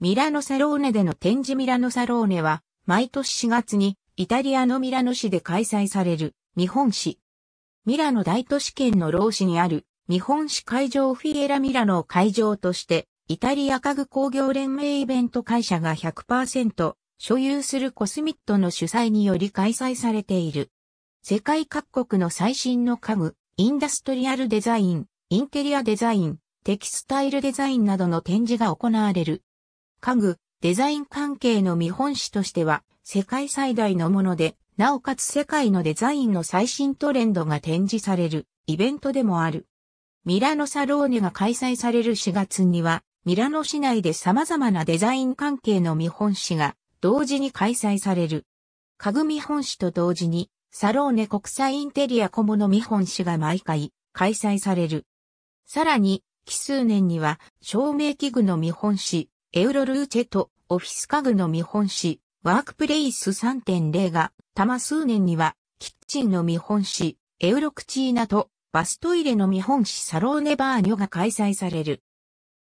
ミラノサローネでの展示ミラノサローネは、毎年4月にイタリアのミラノ市で開催される見本市。ミラノ大都市圏の老子市にある見本市会場フィエラミラノを会場として、イタリア家具工業連盟イベント会社が100%所有するコスミットの主催により開催されている。世界各国の最新の家具、インダストリアルデザイン、インテリアデザイン、テキスタイルデザインなどの展示が行われる家具、デザイン関係の見本誌としては世界最大のもので、なおかつ世界のデザインの最新トレンドが展示されるイベントでもある。ミラノサローネが開催される4月には、ミラノ市内で様々なデザイン関係の見本誌が同時に開催される。家具見本誌と同時に、サローネ国際インテリア小物見本誌が毎回開催される。さらに、奇数年には照明器具の見本誌、エウロルーチェとオフィス家具の見本誌、ワークプレイス3.0が、たま数年には、キッチンの見本誌、エウロクチーナと、バストイレの見本誌サローネバーニョが開催される。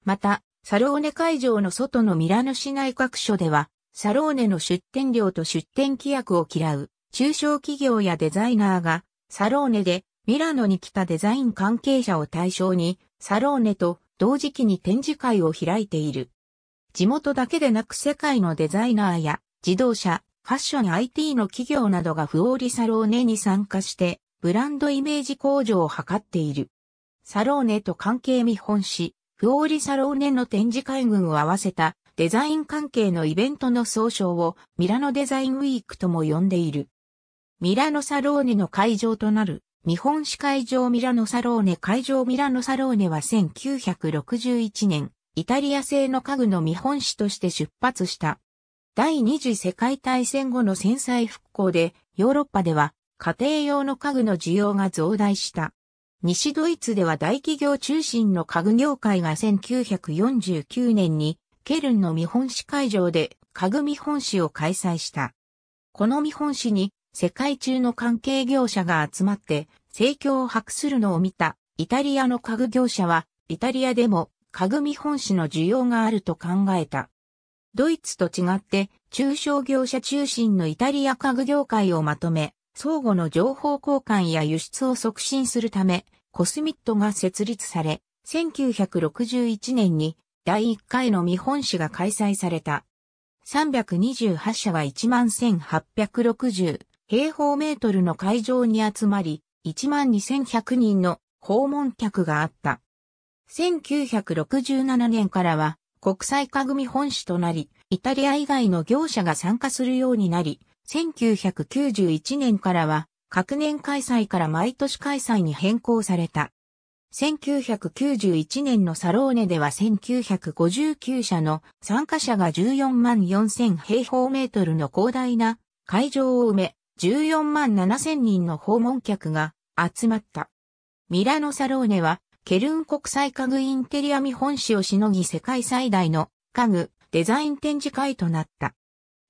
また、サローネ会場の外のミラノ市内各所では、サローネの出店料と出店規約を嫌う、中小企業やデザイナーが、サローネで、ミラノに来たデザイン関係者を対象に、サローネと同時期に展示会を開いている。地元だけでなく世界のデザイナーや自動車、ファッション IT の企業などがフオーリサローネに参加して、ブランドイメージ向上を図っている。サローネと関係見本市、フオーリサローネの展示会群を合わせたデザイン関係のイベントの総称をミラノデザインウィークとも呼んでいる。ミラノサローネの会場となる日本史会場ミラノサローネ会場ミラノサローネは1961年イタリア製の家具の見本市として出発した。第二次世界大戦後の戦災復興で、ヨーロッパでは家庭用の家具の需要が増大した。西ドイツでは大企業中心の家具業界が1949年にケルンの見本市会場で家具見本市を開催した。この見本市に世界中の関係業者が集まって盛況を博するのを見たイタリアの家具業者はイタリアでも家具見本市の需要があると考えた。ドイツと違って、中小業者中心のイタリア家具業界をまとめ、相互の情報交換や輸出を促進するため、コスミットが設立され、1961年に第1回の見本市が開催された。328社は11,860平方メートルの会場に集まり、12,100人の訪問客があった。1967年からは国際化組本市となり、イタリア以外の業者が参加するようになり、1991年からは各年開催から毎年開催に変更された。1991年のサローネでは1959社の参加者が14万4000平方メートルの広大な会場を埋め、14万7000人の訪問客が集まった。ミラノサローネはケルン国際家具インテリア見本市をしのぎ世界最大の家具デザイン展示会となった。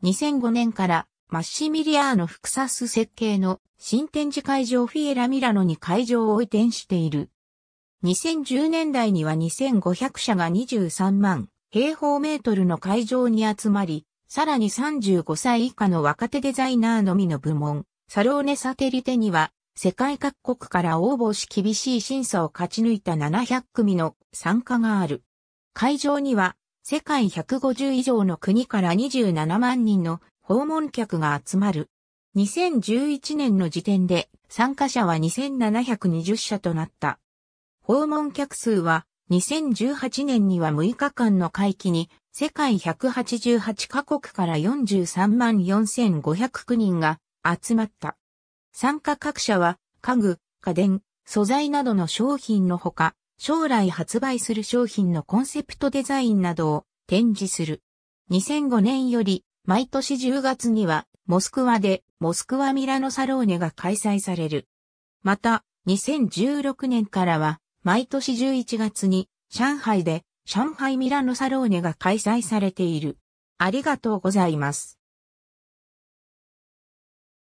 2005年からマッシミリアーノ・フクサス設計の新展示会場フィエラ・ミラノに会場を移転している。2010年代には2500社が23万平方メートルの会場に集まり、さらに35歳以下の若手デザイナーのみの部門、サローネ・サテリテには世界各国から応募し厳しい審査を勝ち抜いた700組の参加がある。会場には世界150以上の国から27万人の訪問客が集まる。2011年の時点で参加者は2720社となった。訪問客数は2018年には6日間の会期に世界188カ国から43万4509人が集まった。参加各社は、家具、家電、素材などの商品のほか、将来発売する商品のコンセプトデザインなどを展示する。2005年より、毎年10月には、モスクワで、モスクワミラノサローネが開催される。また、2016年からは、毎年11月に、上海で、上海ミラノサローネが開催されている。ありがとうございます。